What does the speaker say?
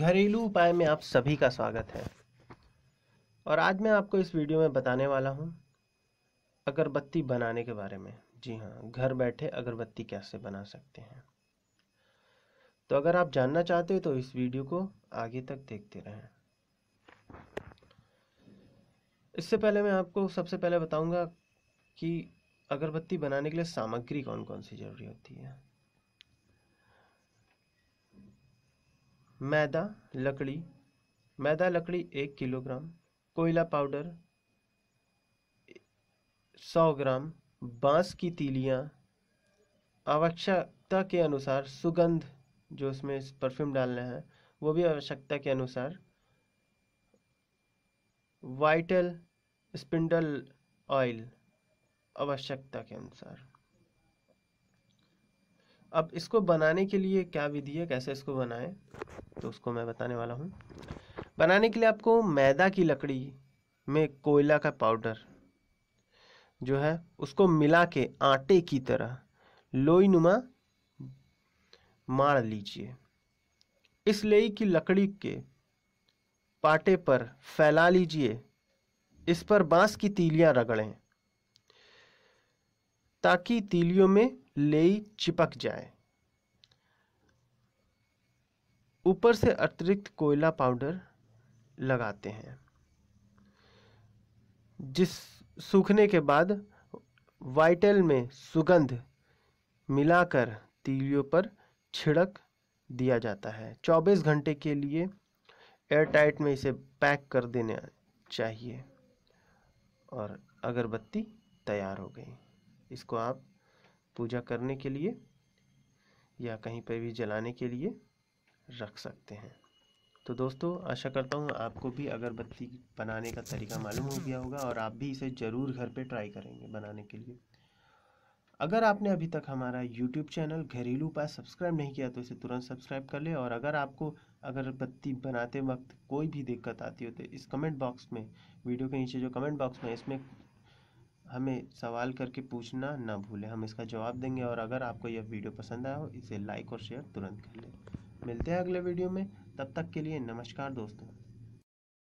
घरेलू उपाय में आप सभी का स्वागत है और आज मैं आपको इस वीडियो में बताने वाला हूँ अगरबत्ती बनाने के बारे में जी हां घर बैठे अगरबत्ती कैसे बना सकते हैं तो अगर आप जानना चाहते हो तो इस वीडियो को आगे तक देखते रहें इससे पहले मैं आपको सबसे पहले बताऊंगा कि अगरबत्ती बनाने के लिए सामग्री कौन कौन सी ज़रूरी होती है मैदा लकड़ी मैदा लकड़ी एक किलोग्राम कोयला पाउडर सौ ग्राम बांस की तीलियाँ आवश्यकता के अनुसार सुगंध जो उसमें परफ्यूम डालना है वो भी आवश्यकता के अनुसार वाइटल स्पिंडल ऑयल आवश्यकता के अनुसार अब इसको बनाने के लिए क्या विधि है कैसे इसको बनाएं तो उसको मैं बताने वाला हूँ बनाने के लिए आपको मैदा की लकड़ी में कोयला का पाउडर जो है उसको मिला के आटे की तरह लोई नुमा मार लीजिए इस लेई की लकड़ी के पाटे पर फैला लीजिए इस पर बांस की तीलियां रगड़ें ताकि तीलियों में लेई चिपक जाए ऊपर से अतिरिक्त कोयला पाउडर लगाते हैं जिस सूखने के बाद वाइटल में सुगंध मिलाकर तीलियों पर छिड़क दिया जाता है 24 घंटे के लिए एयरटाइट में इसे पैक कर देना चाहिए और अगरबत्ती तैयार हो गई इसको आप पूजा करने के लिए या कहीं पर भी जलाने के लिए रख सकते हैं तो दोस्तों आशा करता हूँ आपको भी अगरबत्ती बनाने का तरीका मालूम हो गया होगा और आप भी इसे ज़रूर घर पे ट्राई करेंगे बनाने के लिए अगर आपने अभी तक हमारा यूट्यूब चैनल घरेलू उपाय सब्सक्राइब नहीं किया तो इसे तुरंत सब्सक्राइब कर ले और अगर आपको अगरबत्ती बनाते वक्त कोई भी दिक्कत आती हो तो इस कमेंट बॉक्स में वीडियो के नीचे जो कमेंट बॉक्स में इसमें हमें सवाल करके पूछना ना भूलें हम इसका जवाब देंगे और अगर आपको यह वीडियो पसंद आया हो इसे लाइक और शेयर तुरंत कर लें मिलते हैं अगले वीडियो में तब तक के लिए नमस्कार दोस्तों